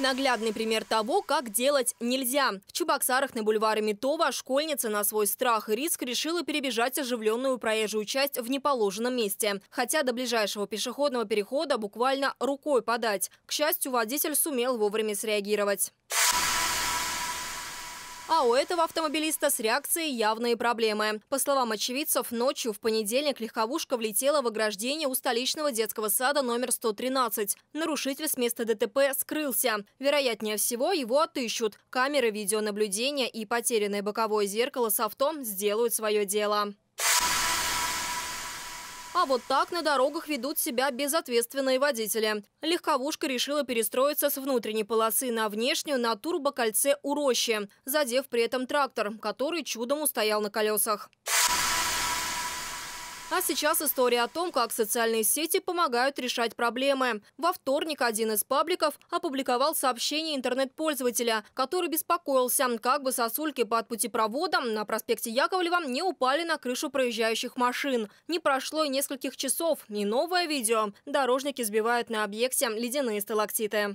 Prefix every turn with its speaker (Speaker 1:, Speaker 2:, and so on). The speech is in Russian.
Speaker 1: Наглядный пример того, как делать нельзя. В Чебоксарах на бульваре Митова школьница на свой страх и риск решила перебежать оживленную проезжую часть в неположенном месте. Хотя до ближайшего пешеходного перехода буквально рукой подать. К счастью, водитель сумел вовремя среагировать а у этого автомобилиста с реакцией явные проблемы. По словам очевидцев, ночью в понедельник легковушка влетела в ограждение у столичного детского сада номер 113. Нарушитель с места ДТП скрылся. Вероятнее всего, его отыщут. Камеры видеонаблюдения и потерянное боковое зеркало с авто сделают свое дело. А вот так на дорогах ведут себя безответственные водители. Легковушка решила перестроиться с внутренней полосы на внешнюю на турбокольце у рощи, задев при этом трактор, который чудом устоял на колесах. А сейчас история о том, как социальные сети помогают решать проблемы. Во вторник один из пабликов опубликовал сообщение интернет-пользователя, который беспокоился, как бы сосульки под путепроводом на проспекте Яковлева не упали на крышу проезжающих машин. Не прошло и нескольких часов, и новое видео. Дорожники сбивают на объекте ледяные сталактиты.